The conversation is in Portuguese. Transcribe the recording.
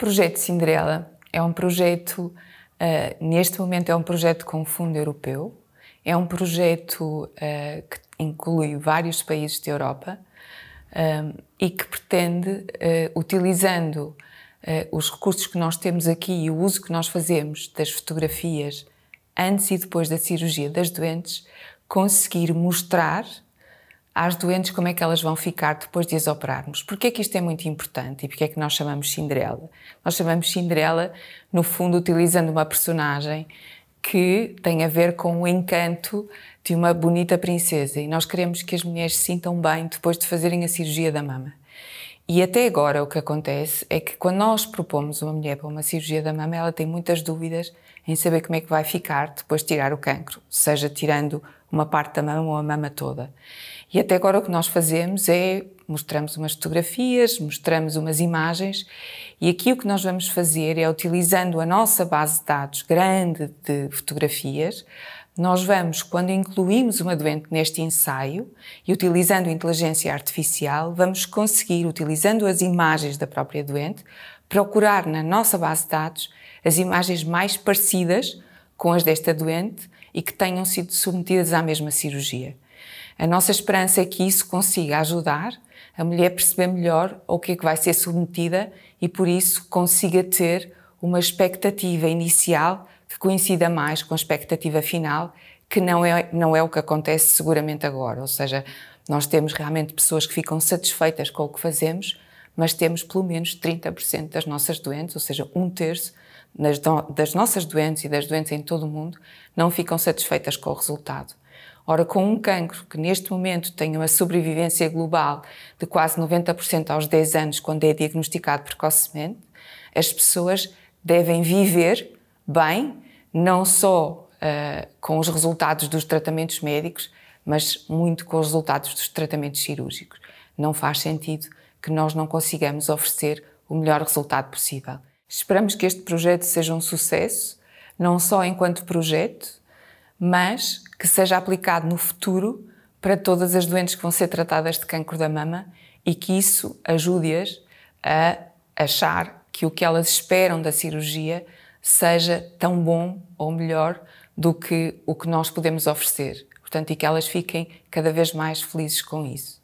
Projeto Cinderela é um projeto, uh, neste momento, é um projeto com fundo europeu, é um projeto uh, que inclui vários países da Europa um, eh, e que pretende, uh, utilizando os recursos que nós temos aqui e o uso que nós fazemos das fotografias antes e depois da cirurgia das doentes, conseguir mostrar às doentes como é que elas vão ficar depois de as operarmos. Porquê é que isto é muito importante e porquê é que nós chamamos Cinderela? Nós chamamos Cinderela, no fundo, utilizando uma personagem que tem a ver com o encanto de uma bonita princesa e nós queremos que as mulheres se sintam bem depois de fazerem a cirurgia da mama. E até agora o que acontece é que quando nós propomos uma mulher para uma cirurgia da mama, ela tem muitas dúvidas em saber como é que vai ficar depois de tirar o cancro, seja tirando uma parte da mama ou a mama toda. E até agora o que nós fazemos é mostramos umas fotografias, mostramos umas imagens e aqui o que nós vamos fazer é utilizando a nossa base de dados grande de fotografias, nós vamos, quando incluímos uma doente neste ensaio e utilizando inteligência artificial, vamos conseguir, utilizando as imagens da própria doente, procurar na nossa base de dados as imagens mais parecidas com as desta doente e que tenham sido submetidas à mesma cirurgia. A nossa esperança é que isso consiga ajudar a mulher a perceber melhor ao que é que vai ser submetida e, por isso, consiga ter uma expectativa inicial que coincida mais com a expectativa final, que não é, não é o que acontece seguramente agora. Ou seja, nós temos realmente pessoas que ficam satisfeitas com o que fazemos, mas temos pelo menos 30% das nossas doentes, ou seja, um terço das nossas doentes e das doentes em todo o mundo, não ficam satisfeitas com o resultado. Ora, com um cancro que neste momento tem uma sobrevivência global de quase 90% aos 10 anos, quando é diagnosticado precocemente, as pessoas devem viver bem, não só uh, com os resultados dos tratamentos médicos, mas muito com os resultados dos tratamentos cirúrgicos. Não faz sentido que nós não consigamos oferecer o melhor resultado possível. Esperamos que este projeto seja um sucesso, não só enquanto projeto, mas que seja aplicado no futuro para todas as doentes que vão ser tratadas de cancro da mama e que isso ajude-as a achar que o que elas esperam da cirurgia seja tão bom ou melhor do que o que nós podemos oferecer portanto, e que elas fiquem cada vez mais felizes com isso.